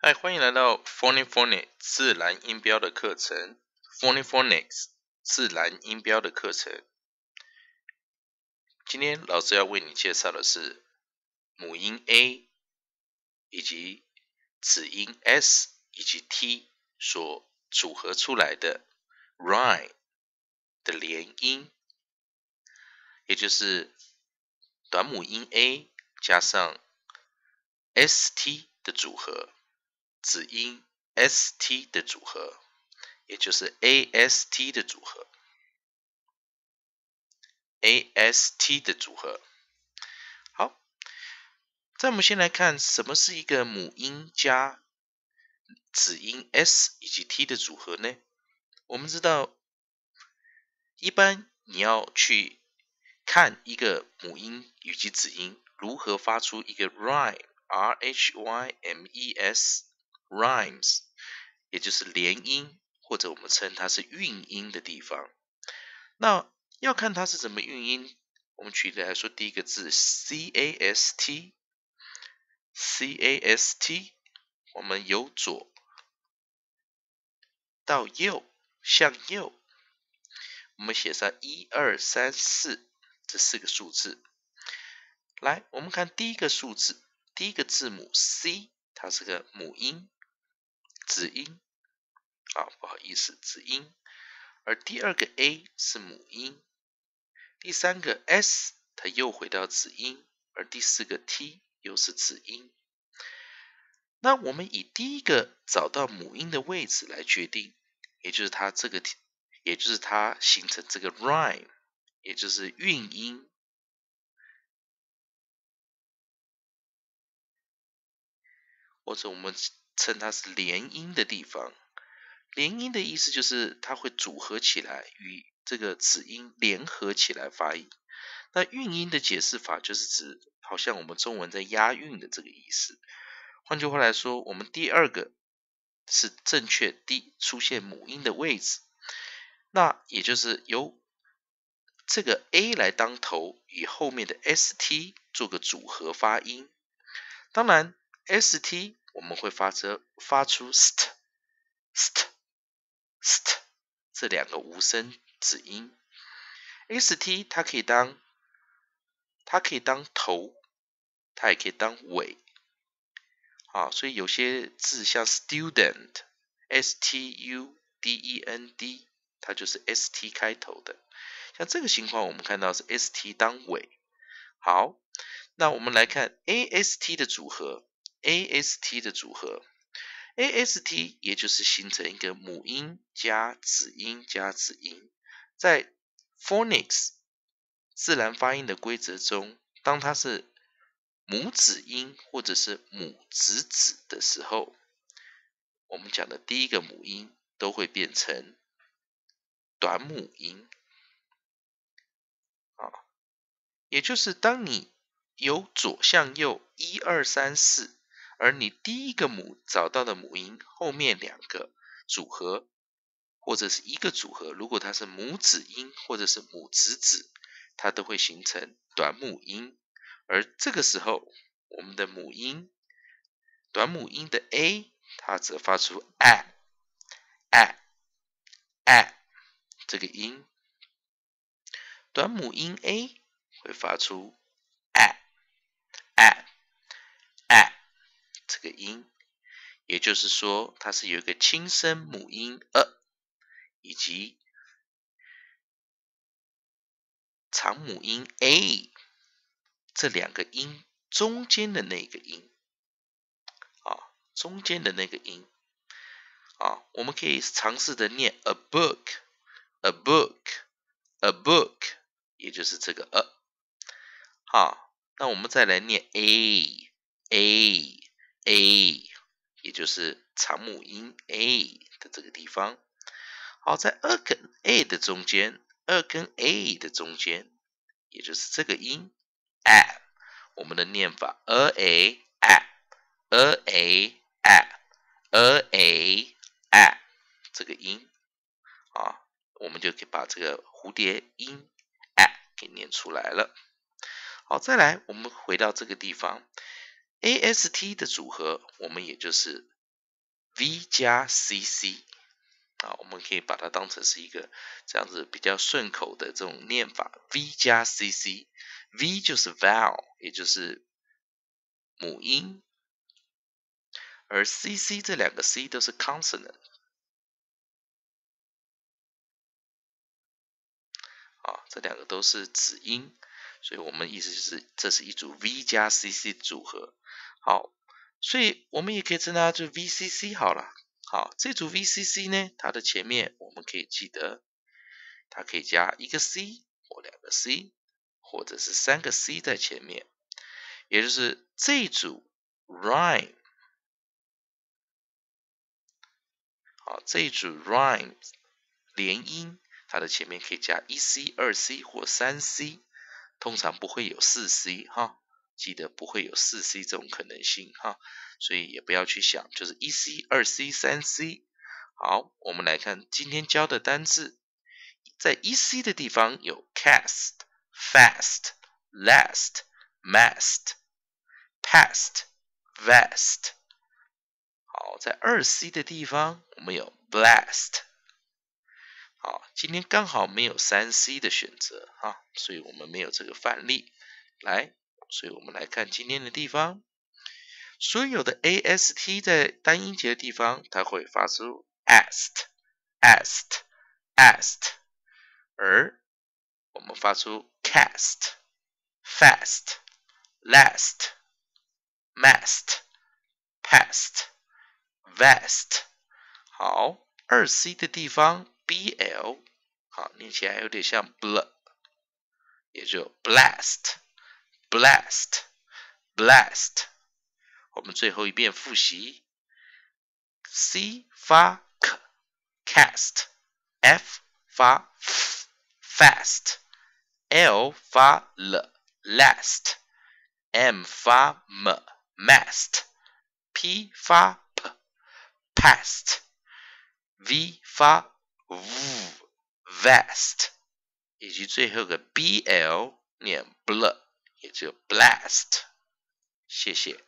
嗨，欢迎来到 Phonifonics 自然音标的课程。Phonifonics 自然音标的课程，今天老师要为你介绍的是母音 A 以及子音 S 以及 T 所组合出来的 Rye 的连音，也就是短母音 A 加上 S T 的组合。子音 s t 的组合，也就是 a s t 的组合，a s t 的组合。好，再我们先来看什么是一个母音加子音 s 以及 t 的组合呢？我们知道，一般你要去看一个母音以及子音如何发出一个 rhyme r h y m e s。Rhymes，也就是连音，或者我们称它是韵音的地方。那要看它是怎么韵音。我们举例来说，第一个字 cast，cast，我们由左到右，向右，我们写上一二三四这四个数字。来，我们看第一个数字，第一个字母 c，它是个母音。子音，啊，不好意思，子音。而第二个 a 是母音，第三个 s 它又回到子音，而第四个 t 又是子音。那我们以第一个找到母音的位置来决定，也就是它这个，也就是它形成这个 rhyme，也就是韵音，或者我们。称它是连音的地方，连音的意思就是它会组合起来，与这个子音联合起来发音。那韵音的解释法就是指，好像我们中文在押韵的这个意思。换句话来说，我们第二个是正确 D 出现母音的位置，那也就是由这个 A 来当头，与后面的 ST 做个组合发音。当然，ST。我们会发出发出 st st st 这两个无声子音，st 它可以当它可以当头，它也可以当尾，啊，所以有些字像 student s t u d e n d 它就是 st 开头的，像这个情况我们看到是 st 当尾，好，那我们来看 ast 的组合。AST 的组合，AST 也就是形成一个母音加子音加子音，在 Phonics 自然发音的规则中，当它是母子音或者是母子子的时候，我们讲的第一个母音都会变成短母音。啊，也就是当你由左向右一二三四。而你第一个母找到的母音后面两个组合，或者是一个组合，如果它是母子音或者是母子子，它都会形成短母音。而这个时候，我们的母音短母音的 a，它则发出 ai a a 这个音。短母音 a 会发出。音，也就是说，它是有一个轻声母音呃，以及长母音 a 这两个音中间的那个音，啊，中间的那个音，啊，我们可以尝试的念 a book，a book，a book，也就是这个呃，好，那我们再来念 a，a。a，也就是长母音 a 的这个地方。好，在二跟 a 的中间，二跟 a 的中间，也就是这个音 a 我们的念法，a a a a a a a a a 这个音啊，我们就可以把这个蝴蝶音 a 给念出来了。好，再来，我们回到这个地方。A S T 的组合，我们也就是 V 加 C C 啊，我们可以把它当成是一个这样子比较顺口的这种念法，V 加 C C，V 就是 Vowel，也就是母音，而 C C 这两个 C 都是 Consonant 啊，这两个都是子音。所以，我们意思就是，这是一组 V 加 C C 组合。好，所以我们也可以称它就 V C C 好了。好，这组 V C C 呢，它的前面我们可以记得，它可以加一个 C 或两个 C，或者是三个 C 在前面。也就是这组 rhyme，好，这一组 rhymes 联音，它的前面可以加一 C、二 C 或三 C。通常不会有四 C 哈，记得不会有四 C 这种可能性哈，所以也不要去想，就是一 C、二 C、三 C。好，我们来看今天教的单词，在一 C 的地方有 cast、fast、last、mast、past、vest。好，在二 C 的地方我们有 blast。好，今天刚好没有三 C 的选择哈，所以我们没有这个范例来，所以我们来看今天的地方，所有的 AST 在单音节的地方，它会发出 AST、AST、AST，而我们发出 CAST、FAST、LAST、MAST、PAST、VEST。好，二 C 的地方 BA。啊，念起来有点像 b l 也就 “blast”、“blast”、“blast”。我们最后一遍复习：c 发 k，cast；f 发 f，fast；l 发 l，last；m 发 m，mast；p 发 p，past；v 发 v。v e a s t 以及最后个 b l 念 ble，也就 blast。谢谢。